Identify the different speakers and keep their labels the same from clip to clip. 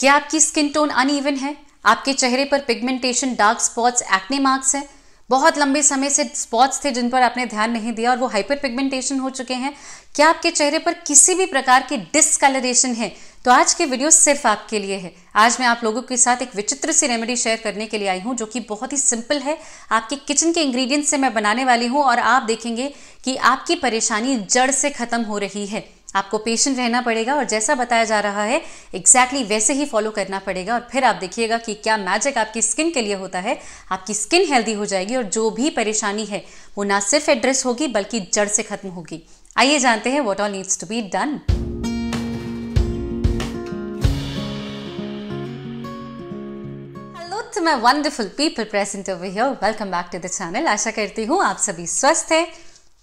Speaker 1: क्या आपकी skin tone uneven है आपके चेहरे पर pigmentation dark spots acne marks हैं बहुत लंबे समय से स्पॉट्स थे जिन पर आपने ध्यान नहीं दिया और वो हाइपर पिगमेंटेशन हो चुके हैं क्या आपके चेहरे पर किसी भी प्रकार की डिसकलरेशन है तो आज के वीडियो सिर्फ आपके लिए है आज मैं आप लोगों के साथ एक विचित्र सी रेमेडी शेयर करने के लिए आई हूँ जो कि बहुत ही सिंपल है आपके किचन के इंग्रेडिएंट्स से मैं बनाने वाली हूँ और आप देखेंगे कि आपकी परेशानी जड़ से ख़त्म हो रही है आपको पेशेंट रहना पड़ेगा और जैसा बताया जा रहा है एग्जैक्टली exactly वैसे ही फॉलो करना पड़ेगा और फिर आप देखिएगा कि क्या मैजिक आपकी स्किन के लिए होता है आपकी स्किन हेल्दी हो जाएगी और जो भी परेशानी है वो ना सिर्फ एड्रेस होगी बल्कि जड़ से खत्म होगी आइए जानते हैं what all needs to be done my wonderful people present over here welcome back to the channel आशा करती हूँ आप सभी स्वस्थ हैं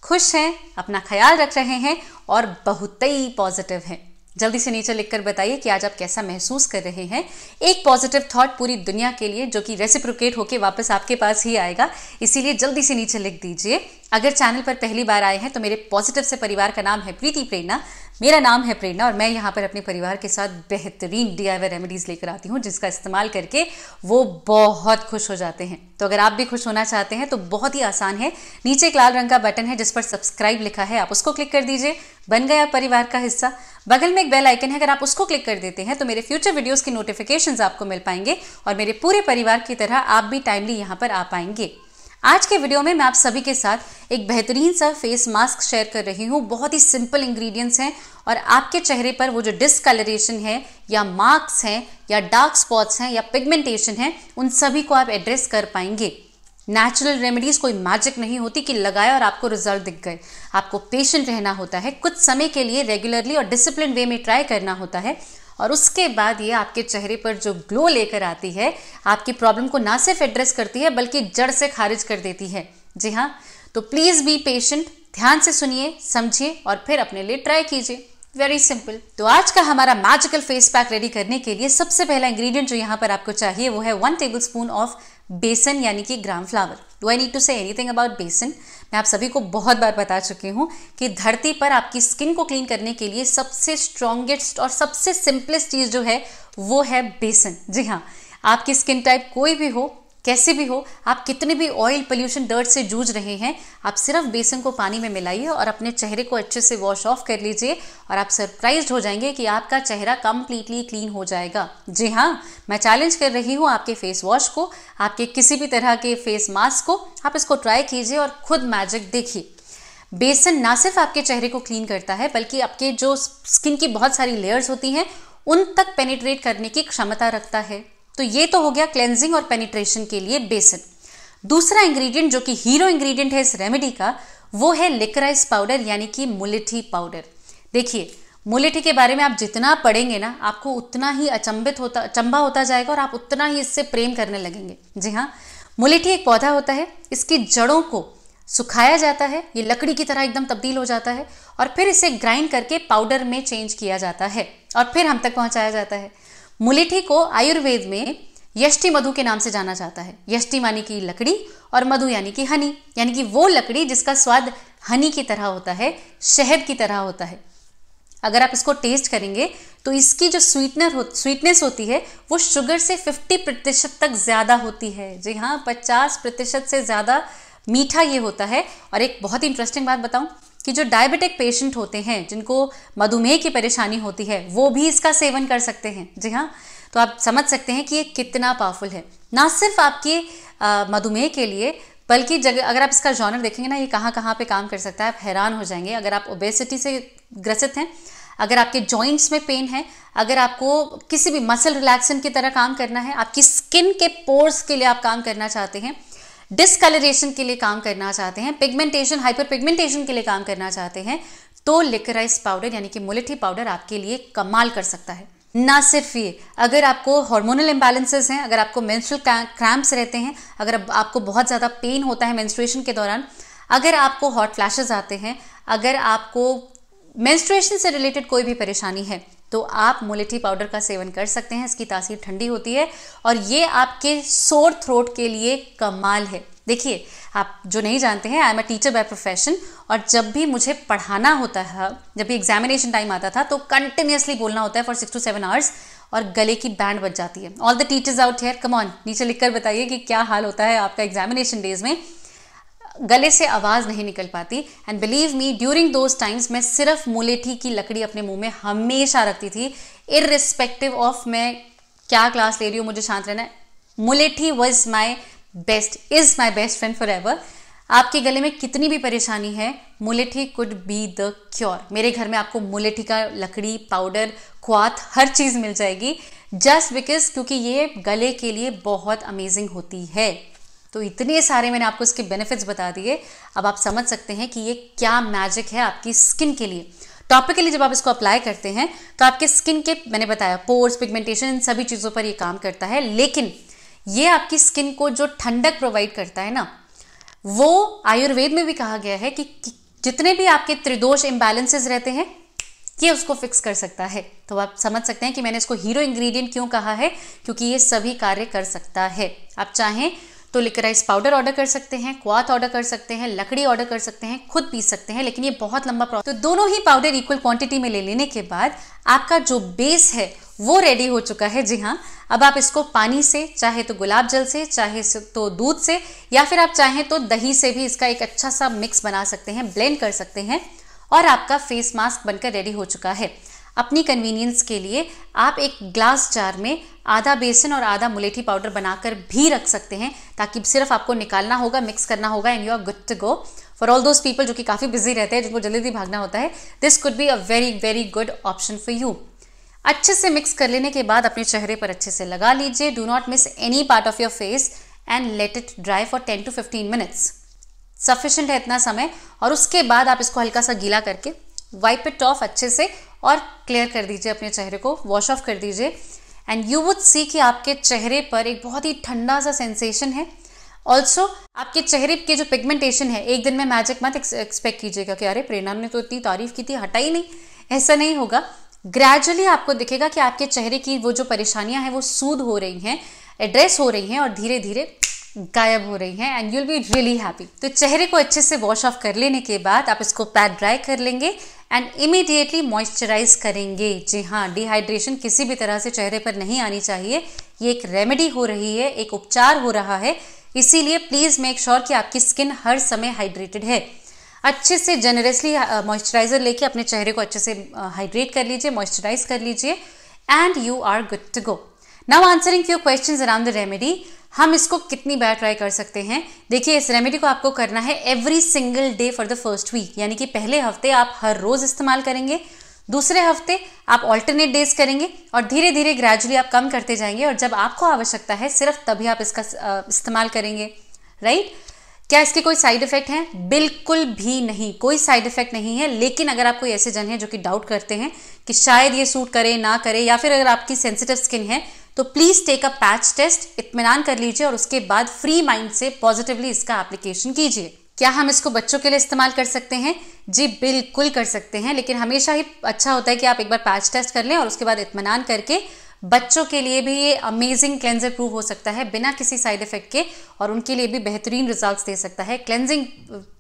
Speaker 1: खुश हैं अपना ख्याल रख रहे हैं और बहुत ही पॉजिटिव हैं जल्दी से नीचे लिखकर बताइए कि आज आप कैसा महसूस कर रहे हैं एक पॉजिटिव थॉट पूरी दुनिया के लिए जो कि रेसिप्रोकेट होकर वापस आपके पास ही आएगा इसीलिए जल्दी से नीचे लिख दीजिए अगर चैनल पर पहली बार आए हैं तो मेरे पॉजिटिव से परिवार का नाम है प्रीति प्रेरणा मेरा नाम है प्रेरणा और मैं यहाँ पर अपने परिवार के साथ बेहतरीन डी रेमेडीज़ लेकर आती हूँ जिसका इस्तेमाल करके वो बहुत खुश हो जाते हैं तो अगर आप भी खुश होना चाहते हैं तो बहुत ही आसान है नीचे एक लाल रंग का बटन है जिस पर सब्सक्राइब लिखा है आप उसको क्लिक कर दीजिए बन गया परिवार का हिस्सा बगल में एक बेल आइकन है अगर आप उसको क्लिक कर देते हैं तो मेरे फ्यूचर वीडियोस की नोटिफिकेशंस आपको मिल पाएंगे और मेरे पूरे परिवार की तरह आप भी टाइमली यहाँ पर आ पाएंगे आज के वीडियो में मैं आप सभी के साथ एक बेहतरीन सा फेस मास्क शेयर कर रही हूँ बहुत ही सिंपल इंग्रेडिएंट्स हैं और आपके चेहरे पर वो जो डिसकलरेशन है या मार्क्स हैं या डार्क स्पॉट्स हैं या पिगमेंटेशन है उन सभी को आप एड्रेस कर पाएंगे नेचुरल रेमेडीज़ कोई मैजिक नहीं होती कि लगाए और आपको रिजल्ट दिख गए आपको पेशेंट रहना होता है कुछ समय के लिए रेगुलरली और डिसिप्लिन वे में ट्राई करना होता है और उसके बाद ये आपके चेहरे पर जो ग्लो लेकर आती है आपकी प्रॉब्लम को ना सिर्फ एड्रेस करती है बल्कि जड़ से खारिज कर देती है जी हाँ तो प्लीज़ बी पेशेंट ध्यान से सुनिए समझिए और फिर अपने लिए ट्राई कीजिए वेरी सिंपल तो आज का हमारा मैजिकल फेस पैक रेडी करने के लिए सबसे पहला इंग्रेडिएंट जो यहाँ पर आपको चाहिए वो है one table spoon of besan यानी कि gram flour do I need to say anything about besan मैं आप सभी को बहुत बार बता चुकी हूँ कि धरती पर आपकी स्किन को क्लीन करने के लिए सबसे स्ट्रॉन्गेस्ट और सबसे सिंपलेस्ट चीज़ जो है वो है बेसन जी हाँ आपकी स्किन टाइप कोई भी हो कैसे भी हो आप कितने भी ऑयल पोल्यूशन डर्ट से जूझ रहे हैं आप सिर्फ बेसन को पानी में मिलाइए और अपने चेहरे को अच्छे से वॉश ऑफ कर लीजिए और आप सरप्राइज हो जाएंगे कि आपका चेहरा कम्प्लीटली क्लीन हो जाएगा जी हाँ मैं चैलेंज कर रही हूँ आपके फेस वॉश को आपके किसी भी तरह के फेस मास्क को आप इसको ट्राई कीजिए और खुद मैजिक देखिए बेसन ना सिर्फ आपके चेहरे को क्लीन करता है बल्कि आपके जो स्किन की बहुत सारी लेयर्स होती हैं उन तक पेनिट्रेट करने की क्षमता रखता है तो ये तो हो गया क्लेंजिंग और पेनिट्रेशन के लिए बेसन दूसरा इंग्रेडिएंट जो कि हीरो इंग्रेडिएंट है इस रेमेडी का वो है लिकराइस पाउडर यानी कि मुलेठी पाउडर देखिए मुलेठी के बारे में आप जितना पढ़ेंगे ना आपको उतना ही अचंबित होता चंबा होता जाएगा और आप उतना ही इससे प्रेम करने लगेंगे जी हाँ मुलेठी एक पौधा होता है इसकी जड़ों को सुखाया जाता है ये लकड़ी की तरह एकदम तब्दील हो जाता है और फिर इसे ग्राइंड करके पाउडर में चेंज किया जाता है और फिर हम तक पहुंचाया जाता है मुलेठी को आयुर्वेद में यष्टि मधु के नाम से जाना जाता है यष्टि मानी की लकड़ी और मधु यानी कि हनी यानी कि वो लकड़ी जिसका स्वाद हनी की तरह होता है शहद की तरह होता है अगर आप इसको टेस्ट करेंगे तो इसकी जो स्वीटनर हो स्वीटनेस होती है वो शुगर से 50 प्रतिशत तक ज़्यादा होती है जी हाँ 50 प्रतिशत से ज़्यादा मीठा ये होता है और एक बहुत ही इंटरेस्टिंग बात बताऊँ कि जो डायबिटिक पेशेंट होते हैं जिनको मधुमेह की परेशानी होती है वो भी इसका सेवन कर सकते हैं जी हाँ तो आप समझ सकते हैं कि ये कितना पावरफुल है ना सिर्फ आपके मधुमेह के लिए बल्कि जगह अगर आप इसका जॉनर देखेंगे ना ये कहाँ कहाँ पे काम कर सकता है आप हैरान हो जाएंगे अगर आप ओबेसिटी से ग्रसित हैं अगर आपके जॉइंट्स में पेन है अगर आपको किसी भी मसल रिलैक्सन की तरह काम करना है आपकी स्किन के पोर्स के लिए आप काम करना चाहते हैं डिसकलरेशन के लिए काम करना चाहते हैं पिगमेंटेशन हाइपर पिगमेंटेशन के लिए काम करना चाहते हैं तो लिकराइस पाउडर यानी कि मुलेठी पाउडर आपके लिए कमाल कर सकता है ना सिर्फ ये अगर आपको हार्मोनल इम्बैलेंसेस हैं अगर आपको मेंस्ट्रुअल क्रैम्प्स रहते हैं अगर आपको बहुत ज़्यादा पेन होता है मेंस्ट्रुएशन के दौरान अगर आपको हॉट फ्लैशेस आते हैं अगर आपको मेंस्ट्रुएशन से रिलेटेड कोई भी परेशानी है तो आप मुलेठी पाउडर का सेवन कर सकते हैं इसकी तासीर ठंडी होती है और ये आपके सोर थ्रोट के लिए कमाल है देखिए आप जो नहीं जानते हैं I am a teacher by profession और जब भी मुझे पढ़ाना होता है जब भी एग्जामिनेशन टाइम आता था तो कंटिन्यूसली बोलना होता है for six to seven hours और गले की बैंड बच जाती है all the teachers out here come on नीचे लिखकर बताइए कि क्या हाल होता है आपका एग्जामिनेशन डेज में गले से आवाज़ नहीं निकल पाती and believe me during those times मैं सिर्फ मुलेठी की लकड़ी अपने मुंह में हमेशा रखती थी इरिस्पेक्टिव ऑफ मैं क्या क्लास ले रही हूँ मुझे शांत रहना है mulethi was my best is my best friend forever आपके गले में कितनी भी परेशानी है mulethi could be the cure मेरे घर में आपको मुलेठी का लकड़ी पाउडर क्वाथ हर चीज़ मिल जाएगी जस्ट बिकॉज क्योंकि ये गले के लिए बहुत अमेजिंग होती है तो इतने सारे मैंने आपको इसके बेनिफिट्स बता दिए अब आप समझ सकते हैं कि ये क्या मैजिक है आपकी स्किन के लिए टॉपिकली जब आप इसको अप्लाई करते हैं तो आपके स्किन के मैंने बताया पोर्स पिगमेंटेशन इन सभी चीज़ों पर ये काम करता है लेकिन ये आपकी स्किन को जो ठंडक प्रोवाइड करता है ना वो आयुर्वेद में भी कहा गया है कि जितने भी आपके त्रिदोष इम्बैलेंसेज रहते हैं ये उसको फिक्स कर सकता है तो आप समझ सकते हैं कि मैंने इसको हीरो इंग्रेडिएंट क्यों कहा है क्योंकि ये सभी कार्य कर सकता है आप चाहें तो लिकराइस पाउडर ऑर्डर कर सकते हैं क्वाथ ऑर्डर कर सकते हैं लकड़ी ऑर्डर कर सकते हैं खुद पीस सकते हैं लेकिन ये बहुत लंबा प्रोसेस तो दोनों ही पाउडर इक्वल क्वांटिटी में ले लेने के बाद आपका जो बेस है वो रेडी हो चुका है जी हाँ अब आप इसको पानी से चाहे तो गुलाब जल से चाहे तो दूध से या फिर आप चाहें तो दही से भी इसका एक अच्छा सा मिक्स बना सकते हैं ब्लेंड कर सकते हैं और आपका फेस मास्क बनकर रेडी हो चुका है अपनी कन्वीनियंस के लिए आप एक ग्लास जार में आधा बेसन और आधा मुलेठी पाउडर बनाकर भी रख सकते हैं ताकि सिर्फ आपको निकालना होगा मिक्स करना होगा and you are good to go for all those people जो कि काफ़ी बिजी रहते हैं जिनको जल्दी जल्दी भागना होता है this could be a very very good option for you अच्छे से मिक्स कर लेने के बाद अपने चेहरे पर अच्छे से लगा लीजिए do not miss any part of your face and let it dry for ten to fifteen minutes sufficient है इतना समय और उसके बाद आप इसको हल्का सा गीला करके वाइप इट ऑफ अच्छे से और क्लियर कर दीजिए अपने चेहरे को वॉश ऑफ कर दीजिए एंड यू वुड सी कि आपके चेहरे पर एक बहुत ही ठंडा सा सेंसेशन है ऑल्सो आपके चेहरे के जो पिगमेंटेशन है एक दिन में मैजिक मत एक्सपेक्ट कीजिएगा कि अरे प्रेरणा ने तो इतनी तारीफ की थी हटा ही नहीं ऐसा नहीं होगा ग्रेजुअली आपको दिखेगा कि आपके चेहरे की वो जो परेशानियां हैं वो सूद हो रही हैं एड्रेस हो रही हैं और धीरे धीरे गायब हो रही हैं and you'll be really happy तो चेहरे को अच्छे से वॉश ऑफ कर लेने के बाद आप इसको पैड ड्राई कर लेंगे एंड इमीडिएटली मॉइस्चराइज करेंगे जी हाँ डिहाइड्रेशन किसी भी तरह से चेहरे पर नहीं आनी चाहिए ये एक रेमेडी हो रही है एक उपचार हो रहा है इसीलिए प्लीज़ मेक श्योर कि आपकी स्किन हर समय हाइड्रेटेड है अच्छे से जनरसली मॉइस्चराइज़र लेके अपने चेहरे को अच्छे से हाइड्रेट कर लीजिए मॉइस्चराइज कर लीजिए and you are good to go now answering few question around the remedy हम इसको कितनी बार ट्राई कर सकते हैं देखिए इस रेमेडी को आपको करना है every single day for the first week यानी कि पहले हफ्ते आप हर रोज़ इस्तेमाल करेंगे दूसरे हफ्ते आप ऑल्टरनेट डेज करेंगे और धीरे धीरे ग्रेजुअली आप कम करते जाएंगे और जब आपको आवश्यकता है सिर्फ तभी आप इसका इस्तेमाल करेंगे राइट क्या इसके कोई साइड इफेक्ट हैं बिल्कुल भी नहीं कोई साइड इफेक्ट नहीं है लेकिन अगर आप कोई ऐसे जन हैं जो कि डाउट करते हैं कि शायद ये सूट करे ना करे या फिर अगर आपकी सेंसिटिव स्किन है तो please take a patch test इतमान कर लीजिए और उसके बाद फ्री माइंड से पॉजिटिवली इसका एप्लीकेशन कीजिए क्या हम इसको बच्चों के लिए इस्तेमाल कर सकते हैं जी बिल्कुल कर सकते हैं लेकिन हमेशा ही अच्छा होता है कि आप एक बार पैच टेस्ट कर लें और उसके बाद इतमान करके बच्चों के लिए भी ये अमेजिंग क्लेंजर प्रूव हो सकता है बिना किसी साइड इफेक्ट के और उनके लिए भी बेहतरीन रिजल्ट्स दे सकता है क्लेंजिंग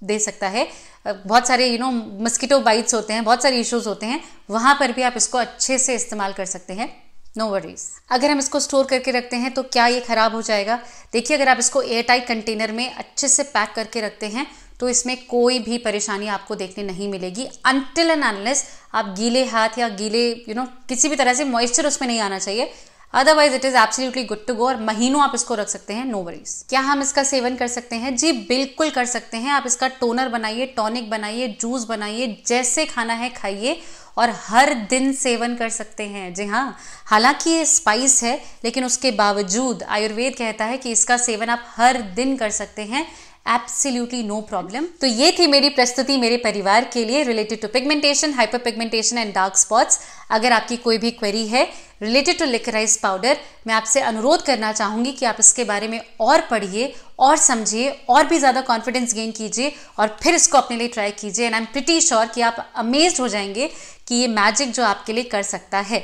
Speaker 1: दे सकता है बहुत सारे यू नो मस्कीटो बाइट्स होते हैं बहुत सारे इश्यूज़ होते हैं वहाँ पर भी आप इसको अच्छे से इस्तेमाल कर सकते हैं नो वरीज अगर हम इसको स्टोर करके रखते हैं तो क्या ये ख़राब हो जाएगा देखिए अगर आप इसको एयर टाइट कंटेनर में अच्छे से पैक करके रखते हैं तो इसमें कोई भी परेशानी आपको देखने नहीं मिलेगी अनटिल एंड अनलेस आप गीले हाथ या गीले यू you नो know, किसी भी तरह से मॉइस्चर उसमें नहीं आना चाहिए otherwise it is absolutely good to go और महीनों आप इसको रख सकते हैं नो वरीज क्या हम इसका सेवन कर सकते हैं जी बिल्कुल कर सकते हैं आप इसका टोनर बनाइए टॉनिक बनाइए जूस बनाइए जैसे खाना है खाइए और हर दिन सेवन कर सकते हैं जी हाँ हालांकि ये स्पाइस है लेकिन उसके बावजूद आयुर्वेद कहता है कि इसका सेवन आप हर दिन कर सकते हैं एब्सोल्युटली नो प्रॉब्लम तो ये थी मेरी प्रस्तुति मेरे परिवार के लिए related to pigmentation hyper pigmentation and dark spots अगर आपकी कोई भी क्वेरी है रिलेटेड टू लिकराइज पाउडर मैं आपसे अनुरोध करना चाहूँगी कि आप इसके बारे में और पढ़िए और समझिए और भी ज़्यादा कॉन्फिडेंस गेन कीजिए और फिर इसको अपने लिए ट्राई कीजिए and I am pretty sure कि आप अमेज हो जाएंगे कि ये मैजिक जो आपके लिए कर सकता है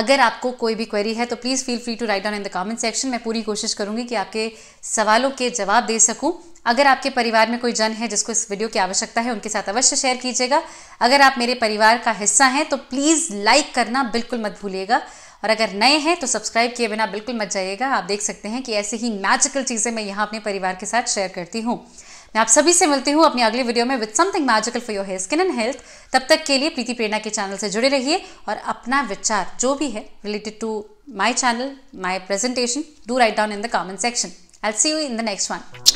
Speaker 1: अगर आपको कोई भी क्वेरी है तो please feel free to write down in the comment section मैं पूरी कोशिश करूँगी कि आपके सवालों के जवाब दे सकूँ अगर आपके परिवार में कोई जन है जिसको इस वीडियो की आवश्यकता है उनके साथ अवश्य शेयर कीजिएगा अगर आप मेरे परिवार का हिस्सा हैं तो प्लीज़ लाइक करना बिल्कुल मत भूलिएगा और अगर नए हैं तो सब्सक्राइब किए बिना बिल्कुल मत जाइएगा आप देख सकते हैं कि ऐसे ही मैजिकल चीज़ें मैं यहाँ अपने परिवार के साथ शेयर करती हूँ मैं आप सभी से मिलती हूँ अपनी अगली वीडियो में with something magical for your hair skin and health तब तक के लिए प्रीति प्रेरणा के चैनल से जुड़े रहिए और अपना विचार जो भी है related to my channel my presentation do write down in the comment section I see you in the next one